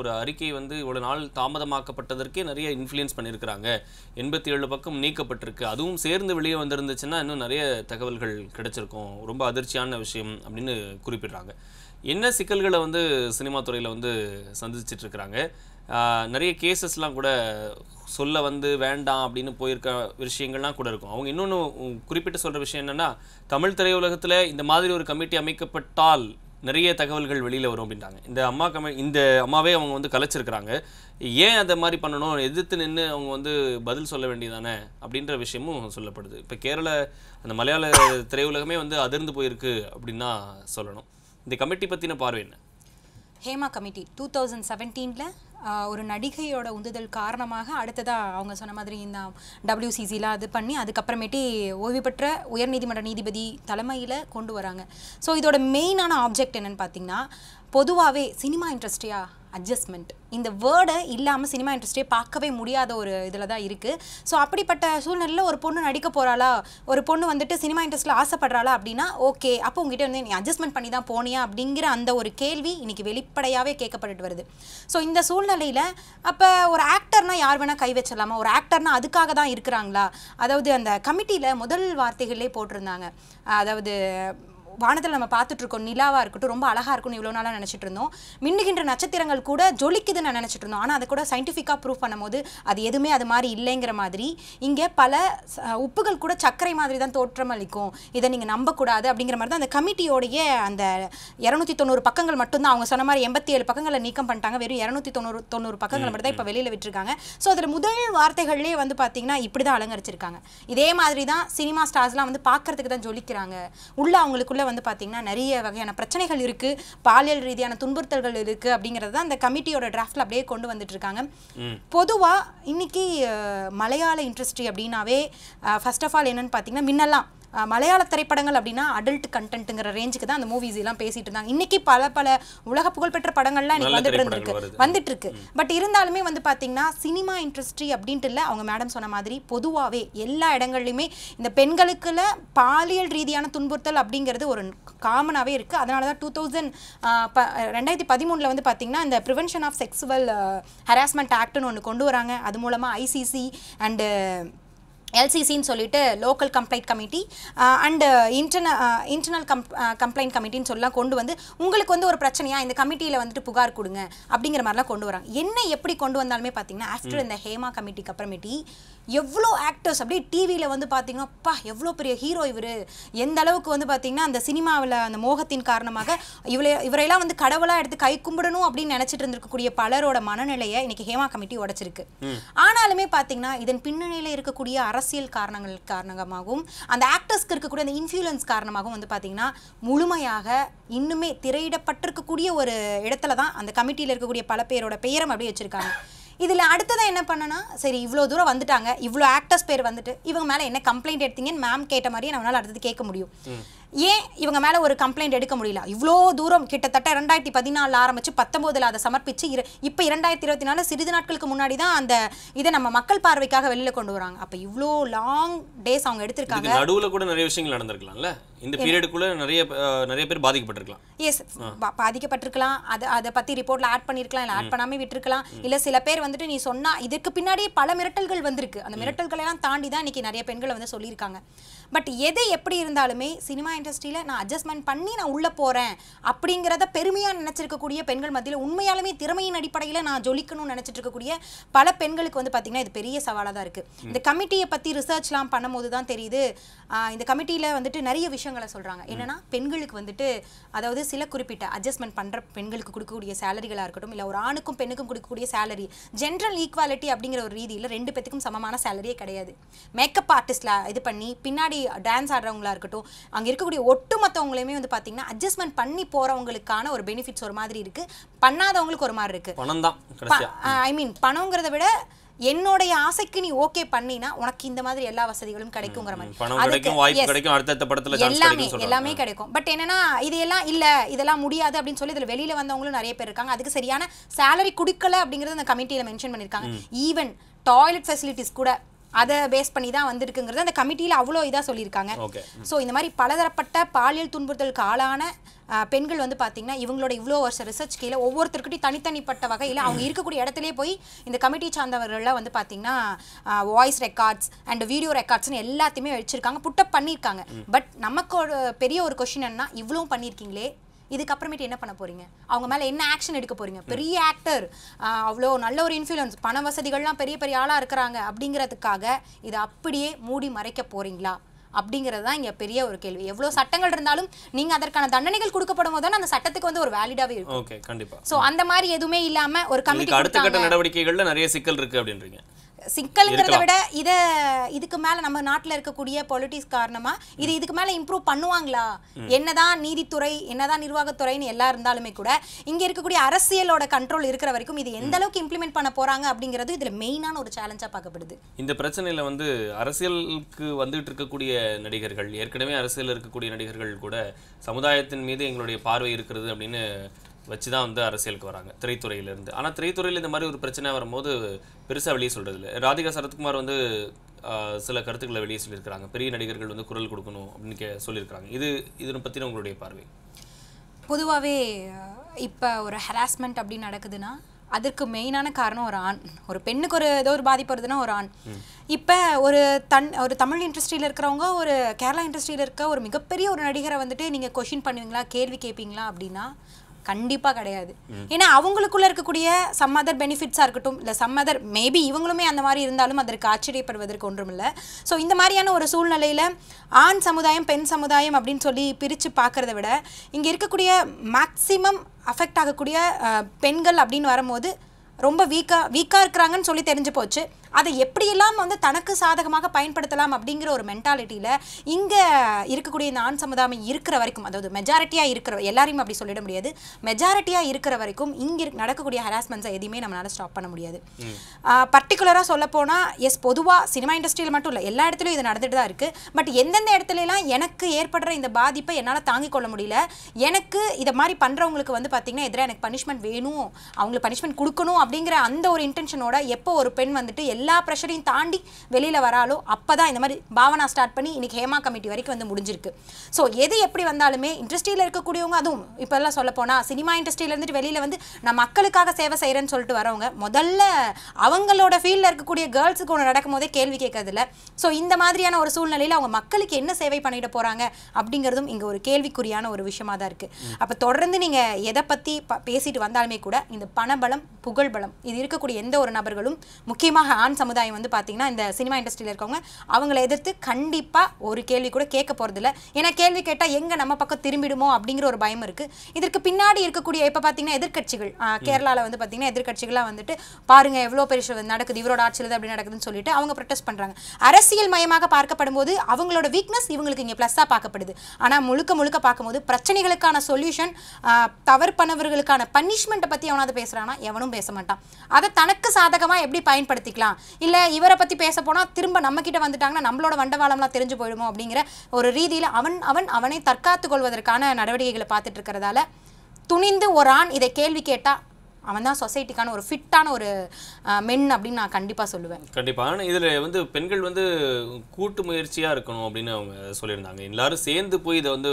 ஒரு அறிக்கை வந்து இவ்வளோ நாள் தாமதமாக்கப்பட்டதற்கே நிறைய இன்ஃப்ளூயன்ஸ் பண்ணியிருக்கிறாங்க எண்பத்தி ஏழு பக்கம் நீக்கப்பட்டிருக்கு அதுவும் சேர்ந்து வெளியே வந்திருந்துச்சுன்னா இன்னும் நிறைய தகவல்கள் கிடைச்சிருக்கும் ரொம்ப அதிர்ச்சியான விஷயம் அப்படின்னு குறிப்பிடுறாங்க என்ன சிக்கல்களை வந்து சினிமா துறையில் வந்து சந்திச்சுட்டு இருக்கிறாங்க நிறைய கேசஸ்லாம் கூட சொல்ல வந்து வேண்டாம் அப்படின்னு போயிருக்க விஷயங்கள்லாம் கூட இருக்கும் அவங்க இன்னொன்று குறிப்பிட்டு சொல்கிற விஷயம் என்னென்னா தமிழ் திரையுலகத்தில் இந்த மாதிரி ஒரு கமிட்டி அமைக்கப்பட்டால் நிறைய தகவல்கள் வெளியில் வரும் அப்படின்றாங்க இந்த அம்மா கம இந்த அம்மாவே அவங்க வந்து கலைச்சிருக்கிறாங்க ஏன் அதை மாதிரி பண்ணணும் எதிர்த்து நின்று அவங்க வந்து பதில் சொல்ல வேண்டியதானே அப்படின்ற விஷயமும் சொல்லப்படுது இப்போ கேரள அந்த மலையாள திரையுலகமே வந்து அதிர்ந்து போயிருக்கு அப்படின்னா சொல்லணும் இந்த கமிட்டி பற்றின பார்வை என்ன ஹேமா கமிட்டி டூ தௌசண்ட் செவன்டீனில் ஒரு நடிகையோட உந்துதல் காரணமாக அடுத்ததாக அவங்க சொன்ன மாதிரி இந்த டபிள்யூசிசிலாம் இது பண்ணி அதுக்கப்புறமேட்டி ஓய்வு பெற்ற உயர்நீதிமன்ற நீதிபதி தலைமையில் கொண்டு வராங்க ஸோ இதோட மெயினான ஆப்ஜெக்ட் என்னென்னு பார்த்தீங்கன்னா பொதுவாகவே சினிமா இண்டஸ்ட்ரியாக அட்ஜஸ்ட்மெண்ட் இந்த வேர்டை இல்லாமல் சினிமா இண்டஸ்ட்ரியை பார்க்கவே முடியாத ஒரு இதில் தான் இருக்குது ஸோ அப்படிப்பட்ட சூழ்நிலையில் ஒரு பொண்ணு நடிக்க போகிறாளா ஒரு பொண்ணு வந்துட்டு சினிமா இண்டஸ்ட்ரியில் ஆசைப்படுறாளா அப்படின்னா ஓகே அப்போ உங்ககிட்ட வந்து நீ அட்ஜஸ்ட்மெண்ட் பண்ணி தான் போனியா அப்படிங்கிற அந்த ஒரு கேள்வி இன்றைக்கி வெளிப்படையாகவே கேட்கப்பட்டு வருது ஸோ இந்த சூழ்நிலையில் அப்போ ஒரு ஆக்டர்னா யார் வேணால் கை வச்சிடலாமா ஒரு ஆக்டர்னால் அதுக்காக தான் இருக்கிறாங்களா அதாவது அந்த கமிட்டியில் முதல் வார்த்தைகளே போட்டிருந்தாங்க அதாவது வானத்தில் நம்ம பார்த்துட்டு இருக்கோம் நிலாவாக இருக்கட்டும் ரொம்ப அழகாக இருக்கும்னு இவ்வளோ நாளாக நினச்சிட்டு இருந்தோம் மின்னுகின்ற நட்சத்திரங்கள் கூட ஜொலிக்குதுன்னு நான் நினச்சிட்டு இருந்தோம் ஆனால் அதை கூட சயின்டிஃபிக்காக ப்ரூவ் பண்ணும்போது அது எதுவுமே அது மாதிரி இல்லைங்கிற மாதிரி இங்கே பல உப்புகள் கூட சர்க்கரை மாதிரி தான் தோற்றம் அளிக்கும் இதை நீங்கள் நம்பக்கூடாது அப்படிங்கிற மாதிரி தான் அந்த கமிட்டியோடைய அந்த இரநூத்தி தொண்ணூறு பக்கங்கள் மட்டும்தான் அவங்க சொன்ன மாதிரி எண்பத்தி ஏழு பக்கங்களை நீக்கம் பண்ணிட்டாங்க வெறும் இரநூத்தி தொண்ணூறு தொண்ணூறு பக்கங்கள் மட்டும் தான் இப்போ வெளியில் விட்டுருக்காங்க ஸோ அதில் முதல் வார்த்தைகள்லேயே வந்து பார்த்தீங்கன்னா இப்படி தான் அலங்கரிச்சிருக்காங்க இதே மாதிரி தான் சினிமா ஸ்டார்ஸ்லாம் வந்து பார்க்கறதுக்கு தான் ஜொலிக்கிறாங்க உள்ள அவங்களுக்குள்ள வந்து பார்த்தீங்கன்னா நிறைய வகையான பிரச்சனைகள் இருக்குது பாலியல் ரீதியான துன்புறுத்தல்கள் இருக்குது அப்படிங்கிறது தான் அந்த கமிட்டியோட டிராஃப்டில் அப்படியே கொண்டு வந்துட்டு இருக்காங்க பொதுவாக இன்றைக்கி மலையாள இண்டஸ்ட்ரி அப்படின்னாவே ஃபஸ்ட் ஆஃப் ஆல் என்னென்னு பார்த்தீங்கன்னா முன்னெல்லாம் மலையாள திரைப்படங்கள் அப்படின்னா அடல்ட் கண்டென்ட்டுங்கிற ரேஞ்சுக்கு தான் அந்த மூவிஸ் எல்லாம் பேசிட்டு இருந்தாங்க இன்னைக்கு பல பல உலக புகழ்பெற்ற படங்கள்லாம் இன்னைக்கு வந்துட்டு இருந்திருக்கு வந்துட்டு இருக்கு பட் இருந்தாலுமே வந்து பார்த்தீங்கன்னா சினிமா இண்டஸ்ட்ரி அப்படின்ட்டு இல்லை அவங்க மேடம் சொன்ன மாதிரி பொதுவாகவே எல்லா இடங்கள்லையுமே இந்த பெண்களுக்குல பாலியல் ரீதியான துன்புறுத்தல் அப்படிங்கிறது ஒரு காமனாகவே இருக்குது அதனால தான் டூ தௌசண்ட் ரெண்டாயிரத்தி பதிமூணில் வந்து பார்த்தீங்கன்னா இந்த ப்ரிவென்ஷன் ஆஃப் செக்ஸுவல் ஹராஸ்மெண்ட் ஆக்ட்னு ஒன்று கொண்டு வராங்க அது மூலமாக ஐசிசி அண்டு எல்சிசின்னு சொல்லிட்டு local complaint committee and intern internal com complaint கமிட்டின்னு சொல்லலாம் கொண்டு வந்து உங்களுக்கு வந்து ஒரு பிரச்சனையாக இந்த கமிட்டியில் வந்துட்டு புகார் கொடுங்க அப்படிங்கிற மாதிரிலாம் கொண்டு வராங்க என்ன எப்படி கொண்டு வந்தாலுமே பார்த்தீங்கன்னா ஆஃப்டர் இந்த ஹேமா கமிட்டிக்கு அப்புறமேட்டி எவ்வளோ ஆக்டர்ஸ் அப்படியே டிவியில் வந்து பார்த்தீங்கன்னா அப்பா எவ்வளோ பெரிய ஹீரோ இவர் எந்த அளவுக்கு வந்து பார்த்தீங்கன்னா அந்த சினிமாவில் அந்த மோகத்தின் காரணமாக இவளை இவரையெல்லாம் வந்து கடவுளாக எடுத்து கை கும்பிடணும் அப்படின்னு நினச்சிட்டு இருந்திருக்கக்கூடிய பலரோட மனநிலையை இன்னைக்கு ஹேமா கமிட்டி உடைச்சிருக்கு ஆனாலுமே பார்த்தீங்கன்னா இதன் பின்னணியில் இருக்கக்கூடிய அரசியல் காரணங்கள் காரணமாகவும் அந்த ஆக்டர்ஸ்க்கு இருக்கக்கூடிய அந்த இன்ஃப்ளூயன்ஸ் காரணமாகவும் வந்து பார்த்தீங்கன்னா முழுமையாக இன்னுமே திரையிடப்பட்டிருக்கக்கூடிய ஒரு இடத்துல தான் அந்த கமிட்டியில் இருக்கக்கூடிய பல பேரோட பெயரும் அப்படியே வச்சிருக்காங்க இதில் அடுத்ததான் என்ன பண்ணனா சரி இவ்வளோ தூரம் வந்துட்டாங்க இவ்வளோ ஆக்டர்ஸ் பேர் வந்துட்டு இவங்க மேலே என்ன கம்ப்ளைண்ட் எடுத்தீங்கன்னு மேம் கேட்ட மாதிரியே நம்மளால் அடுத்தது கேட்க முடியும் ஏன் இவங்க மேலே ஒரு கம்ப்ளைண்ட் எடுக்க முடியல இவ்வளோ தூரம் கிட்டத்தட்ட ரெண்டாயிரத்தி பதினாலில் ஆரம்பித்து பத்தொம்போதில் அதை சமர்ப்பித்து இரு இப்போ இரண்டாயிரத்தி இருபத்தி நாலு சிறிது நாட்களுக்கு முன்னாடி தான் அந்த இதை நம்ம மக்கள் பார்வைக்காக வெளியில் கொண்டு வராங்க அப்போ இவ்வளோ லாங் டேஸ் அவங்க எடுத்திருக்காங்க நடுவில் கூட நிறைய விஷயங்கள் நடந்திருக்கலாம்ல இந்த பீரியடுக்குள்ள நிறைய நிறைய பேர் பாதிக்கப்பட்டிருக்கலாம் எஸ் பாதிக்கப்பட்டிருக்கலாம் அதை அதை பற்றி ரிப்போர்ட்ல ஆட் பண்ணியிருக்கலாம் இல்லை ஆட் பண்ணாமல் விட்டுருக்கலாம் இல்லை சில பேர் வந்துட்டு நீ சொன்னால் இதுக்கு பின்னாடி பல மிரட்டல்கள் வந்திருக்கு அந்த மிரட்டல்களை எல்லாம் தாண்டி தான் இன்னைக்கு நிறைய பெண்களை வந்து சொல்லியிருக்காங்க பட் எது எப்படி இருந்தாலுமே சினிமா இண்டஸ்ட்ரியில் நான் அட்ஜஸ்ட்மெண்ட் பண்ணி நான் உள்ளே போகிறேன் அப்படிங்கிறத பெருமையாக நினச்சிருக்கக்கூடிய பெண்கள் மத்தியில் உண்மையாலுமே திறமையின் அடிப்படையில் நான் ஜொலிக்கணும்னு நினச்சிட்டு இருக்கக்கூடிய பல பெண்களுக்கு வந்து பார்த்திங்கன்னா இது பெரிய சவாலாக தான் இருக்குது இந்த கமிட்டியை பற்றி ரிசர்ச்லாம் பண்ணும்போது தான் தெரியுது இந்த கமிட்டியில் வந்துட்டு நிறைய விஷயங்களை சொல்கிறாங்க என்னென்னா பெண்களுக்கு வந்துட்டு அதாவது சில குறிப்பிட்ட அட்ஜஸ்ட்மெண்ட் பண்ணுற பெண்களுக்கு கொடுக்கக்கூடிய சேலரிகளாக இருக்கட்டும் இல்லை ஒரு ஆணுக்கும் பெண்ணுக்கும் கொடுக்கக்கூடிய சேலரி ஜென்ரல் ஈக்குவாலிட்டி அப்படிங்கிற ஒரு ரீதியில் ரெண்டு பேத்துக்கும் சமமான சேலரியே கிடையாது மேக்கப் ஆர்டிஸ்டில் இது பண்ணி பின்னாடி டான்ஸ் ஆடுறவங்களா இருக்கட்டும் அங்கே இருக்கக்கூடிய ஒட்டுமொத்தவங்களையுமே வந்து பார்த்தீங்கன்னா அட்ஜஸ்ட்மெண்ட் பண்ணி போகிறவங்களுக்கான ஒரு பெனிஃபிட்ஸ் ஒரு மாதிரி இருக்கு பண்ணாதவங்களுக்கு ஒரு மாதிரி இருக்கு பணம் தான் ஐ மீன் பணங்கிறத விட என்னுடைய ஆசைக்கு நீ ஓகே பண்ணினா உனக்கு இந்த மாதிரி எல்லா வசதிகளும் கிடைக்குங்கிற மாதிரி எல்லாமே எல்லாமே கிடைக்கும் பட் என்னன்னா இதெல்லாம் இல்ல இதெல்லாம் முடியாது அப்படின்னு சொல்லி இதுல வெளியில வந்தவங்களும் நிறைய பேர் இருக்காங்க அதுக்கு சரியான சேலரி கொடுக்கல அப்படிங்கறது அந்த கமிட்டியில மென்ஷன் பண்ணிருக்காங்க ஈவன் டாய்லெட் ஃபெசிலிட்டிஸ் கூட அதை பேஸ் பண்ணி தான் வந்திருக்குங்கிறது அந்த கமிட்டியில் அவ்வளோ இதாக சொல்லியிருக்காங்க ஸோ இந்த மாதிரி பலதரப்பட்ட பாலியல் துன்புறுத்தலுக்கு ஆளான பெண்கள் வந்து பார்த்தீங்கன்னா இவங்களோட இவ்வளோ வருஷம் ரிசர்ச் கீழே ஒவ்வொருத்தருக்கிட்டையும் தனித்தனிப்பட்ட வகையில் அவங்க இருக்கக்கூடிய இடத்துலேயே போய் இந்த கமிட்டி சார்ந்தவர்கள்லாம் வந்து பார்த்தீங்கன்னா வாய்ஸ் ரெக்கார்ட்ஸ் அண்ட் வீடியோ ரெக்கார்ட்ஸ்னு எல்லாத்தையுமே வச்சுருக்காங்க புட்டப் பண்ணியிருக்காங்க பட் நமக்கு ஒரு பெரிய ஒரு கொஷின் என்ன இவ்வளோ பண்ணியிருக்கீங்களே இதுக்கப்புறமேட்டு என்ன பண்ண போறீங்க அவங்க மேலே என்ன ஆக்ஷன் எடுக்க போறீங்க பெரிய ஆக்டர் அவ்வளோ நல்ல ஒரு இன்ஃப்ளூயன்ஸ் பண வசதிகள்லாம் பெரிய பெரிய ஆளாக இருக்கிறாங்க அப்படிங்கிறதுக்காக இதை அப்படியே மூடி மறைக்க போறீங்களா அப்படிங்கிறது தான் இங்கே பெரிய ஒரு கேள்வி எவ்வளோ சட்டங்கள் இருந்தாலும் நீங்கள் அதற்கான தண்டனைகள் கொடுக்கப்படும் போது அந்த சட்டத்துக்கு வந்து ஒரு வேலிடாவே இருக்கும் ஓகே கண்டிப்பாக ஸோ அந்த மாதிரி எதுவுமே இல்லாமல் ஒரு கமிட்டி அடுத்த கட்ட நடவடிக்கைகளில் நிறைய சிக்கல் இருக்குது அப்படின்றீங்க சிக்கலுங்கிறத விட இத இதுக்கு மேல நம்ம நாட்டுல இருக்கக்கூடிய பொலிட்டிக்ஸ் காரணமா இது இதுக்கு மேல இம்ப்ரூவ் பண்ணுவாங்களா என்னதான் நீதித்துறை என்னதான் நிர்வாகத்துறைன்னு எல்லாம் இருந்தாலுமே கூட இங்க இருக்கக்கூடிய அரசியலோட கண்ட்ரோல் இருக்கிற வரைக்கும் இது எந்த அளவுக்கு இம்ப்ளிமெண்ட் பண்ண போறாங்க அப்படிங்கிறது இதுல மெயினான ஒரு சேலஞ்சா பார்க்கப்படுது இந்த பிரச்சனையில வந்து அரசியலுக்கு வந்துட்டு இருக்கக்கூடிய நடிகர்கள் ஏற்கனவே அரசியல் இருக்கக்கூடிய நடிகர்கள் கூட சமுதாயத்தின் மீது எங்களுடைய பார்வை இருக்கிறது அப்படின்னு வச்சு தான் வந்து அரசியலுக்கு வராங்க திரைத்துறையிலேருந்து ஆனால் திரைத்துறையில் இந்த மாதிரி ஒரு பிரச்சனை வரும்போது பெருசாக வெளியே சொல்கிறது இல்லை ராதிகா சரத்குமார் வந்து சில கருத்துக்களை வெளியே சொல்லியிருக்கிறாங்க பெரிய நடிகர்கள் வந்து குரல் கொடுக்கணும் அப்படின்னு கே சொல்லியிருக்கிறாங்க இது இதனை பற்றின உங்களுடைய பார்வை பொதுவாகவே இப்போ ஒரு ஹராஸ்மெண்ட் அப்படின்னு நடக்குதுன்னா அதற்கு மெயினான காரணம் ஒரு ஆண் ஒரு பெண்ணுக்கு ஒரு ஏதோ ஒரு பாதிப்பு வருதுன்னா ஒரு ஆண் இப்போ ஒரு தன் ஒரு தமிழ் இண்டஸ்ட்ரியில் இருக்கிறவங்க ஒரு கேரளா இண்டஸ்ட்ரியில் இருக்க ஒரு மிகப்பெரிய ஒரு நடிகரை வந்துட்டு நீங்கள் கொஷின் பண்ணுவீங்களா கேள்வி கேட்பீங்களா அப்படின்னா கண்டிப்பாக கிடையாது ஏன்னா அவங்களுக்குள்ள இருக்கக்கூடிய சம் அதர் பெனிஃபிட்ஸாக இருக்கட்டும் இல்லை சம் அதர் மேபி இவங்களுமே அந்த மாதிரி இருந்தாலும் அதற்கு ஆச்சரியப்படுவதற்கு ஒன்றும் இல்லை ஸோ இந்த மாதிரியான ஒரு சூழ்நிலையில் ஆண் சமுதாயம் பெண் சமுதாயம் அப்படின்னு சொல்லி பிரித்து பார்க்குறத விட இங்கே இருக்கக்கூடிய மேக்சிமம் அஃபெக்ட் ஆகக்கூடிய பெண்கள் அப்படின்னு வரும்போது ரொம்ப வீக்காக வீக்காக இருக்கிறாங்கன்னு சொல்லி தெரிஞ்சு போச்சு அதை எப்படியெல்லாம் வந்து தனக்கு சாதகமாக பயன்படுத்தலாம் அப்படிங்கிற ஒரு மென்டாலிட்டியில் இங்கே இருக்கக்கூடிய இந்த ஆண் சமுதாயம் இருக்கிற வரைக்கும் அதாவது மெஜாரிட்டியாக இருக்கிற எல்லாரையும் அப்படி சொல்லிட முடியாது மெஜாரிட்டியாக இருக்கிற வரைக்கும் இங்கே நடக்கக்கூடிய ஹராஸ்மெண்ட்ஸை எதுவுமே நம்மளால் ஸ்டாப் பண்ண முடியாது பர்டிகுலராக சொல்லப்போனால் எஸ் பொதுவாக சினிமா இண்டஸ்ட்ரியில் மட்டும் இல்லை எல்லா இடத்துலையும் இது நடந்துட்டு தான் இருக்குது பட் எந்தெந்த இடத்துலலாம் எனக்கு ஏற்படுற இந்த பாதிப்பை என்னால் தாங்கிக் கொள்ள முடியல எனக்கு இதை மாதிரி பண்ணுறவங்களுக்கு வந்து பார்த்திங்கன்னா எதிராக எனக்கு பனிஷ்மெண்ட் வேணும் அவங்களுக்கு பனிஷ்மெண்ட் கொடுக்கணும் அப்படிங்கிற அந்த ஒரு இன்டென்ஷனோட எப்போ ஒரு பெண் வந்துட்டு எல்லா ப்ரெஷரையும் தாண்டி வெளியில் வராலோ அப்போ தான் இந்த மாதிரி பாவனா ஸ்டார்ட் பண்ணி இன்றைக்கி ஹேமா கமிட்டி வரைக்கும் வந்து முடிஞ்சிருக்கு ஸோ எது எப்படி வந்தாலுமே இண்டஸ்ட்ரியில் இருக்கக்கூடியவங்க அதுவும் இப்போல்லாம் சொல்ல போனால் சினிமா இண்டஸ்ட்ரியில் இருந்துட்டு வெளியில் வந்து நான் மக்களுக்காக சேவை செய்கிறேன்னு சொல்லிட்டு வரவங்க முதல்ல அவங்களோட ஃபீல்டில் இருக்கக்கூடிய கேர்ள்ஸுக்கு ஒன்று நடக்கும் போதே கேள்வி கேட்கறதில்ல ஸோ இந்த மாதிரியான ஒரு சூழ்நிலையில் அவங்க மக்களுக்கு என்ன சேவை பண்ணிட போகிறாங்க அப்படிங்கிறதும் இங்கே ஒரு கேள்விக்குறியான ஒரு விஷயமா தான் இருக்குது அப்போ தொடர்ந்து நீங்கள் எதை பற்றி பேசிட்டு வந்தாலுமே கூட இந்த பணபலம் புகழ்பலம் இது இருக்கக்கூடிய எந்த ஒரு நபர்களும் முக்கியமாக ஆண் ஆண் சமுதாயம் வந்து பார்த்தீங்கன்னா இந்த சினிமா இண்டஸ்ட்ரியில் இருக்கவங்க அவங்களை எதிர்த்து கண்டிப்பாக ஒரு கேள்வி கூட கேட்க போகிறதில்ல ஏன்னா கேள்வி கேட்டால் எங்கே நம்ம பக்கம் திரும்பிடுமோ அப்படிங்கிற ஒரு பயம் இருக்குது இதற்கு பின்னாடி இருக்கக்கூடிய இப்போ பார்த்தீங்கன்னா எதிர்கட்சிகள் கேரளாவில் வந்து பார்த்தீங்கன்னா எதிர்கட்சிகளாக வந்துட்டு பாருங்கள் எவ்வளோ பெரிய நடக்குது இவரோட ஆட்சியில் அப்படி நடக்குதுன்னு சொல்லிட்டு அவங்க ப்ரொட்டஸ்ட் பண்ணுறாங்க அரசியல் மயமாக பார்க்கப்படும் போது அவங்களோட வீக்னஸ் இவங்களுக்கு இங்கே ப்ளஸ்ஸாக பார்க்கப்படுது ஆனால் முழுக்க முழுக்க பார்க்கும்போது பிரச்சனைகளுக்கான சொல்யூஷன் தவறு பண்ணவர்களுக்கான பனிஷ்மெண்ட்டை பற்றி அவனாவது பேசுகிறானா எவனும் பேச மாட்டான் அதை தனக்கு சாதகமாக எப்படி பயன்படுத்திக்கலாம் இல்லை இவரை பற்றி பேச போனால் திரும்ப நம்மக்கிட்ட வந்துட்டாங்கன்னா நம்மளோட வண்டவாளம்லாம் தெரிஞ்சு போயிடுமோ அப்படிங்கிற ஒரு ரீதியில் அவன் அவன் அவனை தற்காத்து கொள்வதற்கான நடவடிக்கைகளை பார்த்துட்டு இருக்கிறதால துணிந்து ஒரு ஆண் இதை கேள்வி கேட்டால் அவன் தான் சொசைட்டிக்கான ஒரு ஃபிட்டான ஒரு மென் அப்படின்னு நான் கண்டிப்பாக சொல்லுவேன் கண்டிப்பாக ஆனால் இதில் வந்து பெண்கள் வந்து கூட்டு முயற்சியாக இருக்கணும் அப்படின்னு அவங்க சொல்லியிருந்தாங்க எல்லாரும் சேர்ந்து போய் இதை வந்து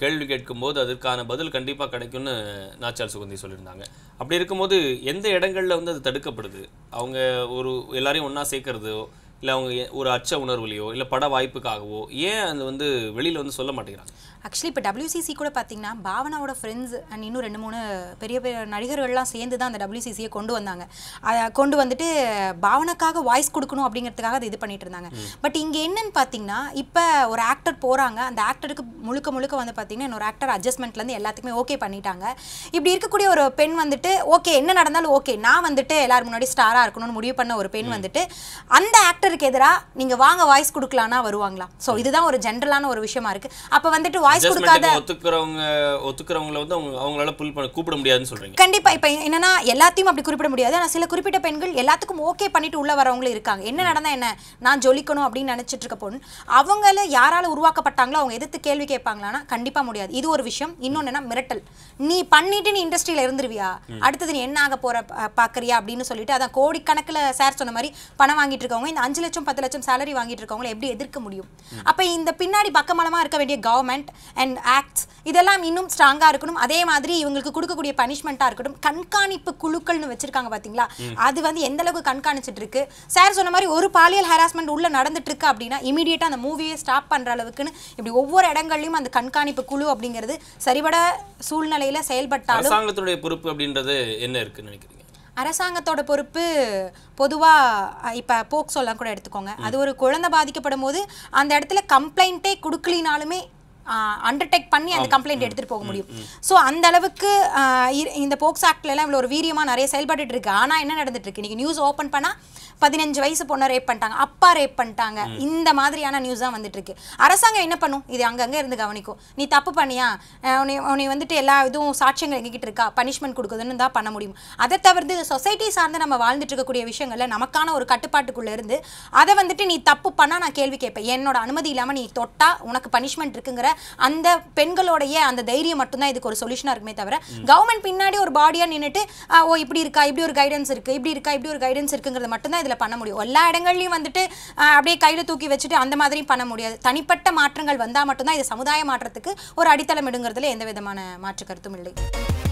கேள்வி கேட்கும்போது அதற்கான பதில் கண்டிப்பாக கிடைக்கும்னு நாச்சார் சுகந்தி சொல்லியிருந்தாங்க அப்படி இருக்கும்போது எந்த இடங்களில் வந்து அது தடுக்கப்படுது அவங்க ஒரு எல்லாரையும் ஒன்றா சேர்க்கறதோ இல்லை அவங்க ஒரு அச்ச உணர்வுலையோ இல்லை பட வாய்ப்புக்காகவோ ஏன் அது வந்து வெளியில் வந்து சொல்ல மாட்டேங்கிறாங்க ஆக்சுவலி இப்போ டபிள்யூசிசி கூட பார்த்தீங்கன்னா பாவனாவோட ஃப்ரெண்ட்ஸ் அண்ட் இன்னும் ரெண்டு மூணு பெரிய பெரிய நடிகர்கள்லாம் சேர்ந்து தான் அந்த டபிள்யூசிசியை கொண்டு வந்தாங்க அதை கொண்டு வந்துட்டு பாவனக்காக வாய்ஸ் கொடுக்கணும் அப்படிங்கிறதுக்காக அதை இது பண்ணிட்டு இருந்தாங்க பட் இங்கே என்னன்னு பார்த்தீங்கன்னா இப்போ ஒரு ஆக்டர் போகிறாங்க அந்த ஆக்டருக்கு முழுக்க முழுக்க வந்து பார்த்தீங்கன்னா இன்னொரு ஆக்டர் அட்ஜஸ்ட்மெண்ட்லேருந்து எல்லாத்துக்குமே ஓகே பண்ணிட்டாங்க இப்படி இருக்கக்கூடிய ஒரு பெண் வந்துட்டு ஓகே என்ன நடந்தாலும் ஓகே நான் வந்துட்டு எல்லாரும் முன்னாடி ஸ்டாராக இருக்கணும்னு முடிவு பண்ண ஒரு பெண் வந்துட்டு அந்த ஆக்டர் டாக்டருக்கு எதிராக நீங்கள் வாங்க வாய்ஸ் கொடுக்கலான்னா வருவாங்களா ஸோ இதுதான் ஒரு ஜென்ரலான ஒரு விஷயமா இருக்கு அப்போ வந்துட்டு வாய்ஸ் கொடுக்காத ஒத்துக்கிறவங்க ஒத்துக்கிறவங்களை வந்து அவங்க அவங்களால புல் பண்ண கூப்பிட முடியாதுன்னு சொல்றீங்க கண்டிப்பா இப்போ என்னன்னா எல்லாத்தையும் அப்படி குறிப்பிட முடியாது ஆனால் சில குறிப்பிட்ட பெண்கள் எல்லாத்துக்கும் ஓகே பண்ணிட்டு உள்ள வரவங்களும் இருக்காங்க என்ன நடந்தா என்ன நான் ஜொலிக்கணும் அப்படின்னு நினைச்சிட்டு இருக்க பொண்ணு அவங்கள யாரால உருவாக்கப்பட்டாங்களோ அவங்க எதிர்த்து கேள்வி கேட்பாங்களான்னா கண்டிப்பா முடியாது இது ஒரு விஷயம் இன்னொன்னு மிரட்டல் நீ பண்ணிட்டு நீ இண்டஸ்ட்ரியில இருந்துருவியா அடுத்தது நீ என்ன ஆக போற பாக்குறியா அப்படின்னு சொல்லிட்டு அதான் கோடி கோடிக்கணக்கில் சார் சொன்ன மாதிரி பணம் வாங்கிட்டு இருக்கவங்க இந்த அஞ்சு அஞ்சு லட்சம் பத்து லட்சம் சேலரி வாங்கிட்டு இருக்கவங்களை எப்படி எதிர்க்க முடியும் அப்போ இந்த பின்னாடி பக்கமலமாக இருக்க வேண்டிய கவர்மெண்ட் அண்ட் ஆக்ட்ஸ் இதெல்லாம் இன்னும் ஸ்ட்ராங்காக இருக்கணும் அதே மாதிரி இவங்களுக்கு கொடுக்கக்கூடிய பனிஷ்மெண்ட்டாக இருக்கட்டும் கண்காணிப்பு குழுக்கள்னு வச்சிருக்காங்க பார்த்தீங்களா அது வந்து எந்த அளவுக்கு கண்காணிச்சிட்டு இருக்கு சார் சொன்ன மாதிரி ஒரு பாலியல் ஹராஸ்மெண்ட் உள்ள நடந்துட்டு இருக்கு அப்படின்னா இமீடியட்டாக அந்த மூவியை ஸ்டாப் பண்ணுற அளவுக்குன்னு இப்படி ஒவ்வொரு இடங்கள்லையும் அந்த கண்காணிப்பு குழு அப்படிங்கிறது சரிபட சூழ்நிலையில் செயல்பட்டாலும் பொறுப்பு அப்படின்றது என்ன இருக்குன்னு நினைக்கிறீங்க அரசாங்கத்தோட பொறுப்பு பொதுவாக இப்போ போக்சோலாம் கூட எடுத்துக்கோங்க அது ஒரு குழந்தை பாதிக்கப்படும் போது அந்த இடத்துல கம்ப்ளைண்ட்டே கொடுக்கலினாலுமே அண்டர்டேக் பண்ணி அந்த கம்ப்ளைண்ட் எடுத்துகிட்டு போக முடியும் ஸோ அந்த அளவுக்கு இந்த போக்ஸ் ஆக்ட்லலாம் இவ்வளோ ஒரு வீரியமாக நிறைய செயல்பட்டு இருக்கு ஆனால் என்ன நடந்துட்டு இருக்கு இன்றைக்கி நியூஸ் ஓப்பன் பண்ணால் பதினஞ்சு வயசு பொண்ணை ரேப் பண்ணிட்டாங்க அப்பா ரேப் பண்ணிட்டாங்க இந்த மாதிரியான நியூஸ் தான் வந்துட்டு இருக்கு அரசாங்கம் என்ன பண்ணும் இது அங்கங்கே இருந்து கவனிக்கும் நீ தப்பு பண்ணியா உன்னை உன்னை வந்துட்டு எல்லா இதுவும் சாட்சியங்கள் எங்ககிட்ட இருக்கா பனிஷ்மெண்ட் கொடுக்குதுன்னு தான் பண்ண முடியும் அதை தவிர்த்து சொசைட்டி சார்ந்து நம்ம வாழ்ந்துட்டு இருக்கக்கூடிய விஷயங்கள்ல நமக்கான ஒரு கட்டுப்பாட்டுக்குள்ளே இருந்து அதை வந்துட்டு நீ தப்பு பண்ணால் நான் கேள்வி கேட்பேன் என்னோட அனுமதி இல்லாமல் நீ தொட்டா உனக்கு பனிஷ்மெண்ட் இருக்குங்கிற அந்த பெண்களுடைய அந்த தைரியம் மட்டும்தான் இதுக்கு ஒரு சொல்யூஷனாக இருக்குமே தவிர கவர்மெண்ட் பின்னாடி ஒரு பாடியாக நின்றுட்டு ஓ இப்படி இருக்கா இப்படி ஒரு கைடன்ஸ் இருக்குது இப்படி இருக்கா இப்படி ஒரு கைடன்ஸ் இருக்குங்கிறது மட்டும்தான் இதில் பண்ண முடியும் எல்லா இடங்கள்லையும் வந்துட்டு அப்படியே கையில் தூக்கி வச்சுட்டு அந்த மாதிரி பண்ண முடியாது தனிப்பட்ட மாற்றங்கள் வந்தால் மட்டும்தான் இது சமுதாய மாற்றத்துக்கு ஒரு அடித்தளம் எடுங்கிறதுல எந்த விதமான மாற்று கருத்தும் இல்லை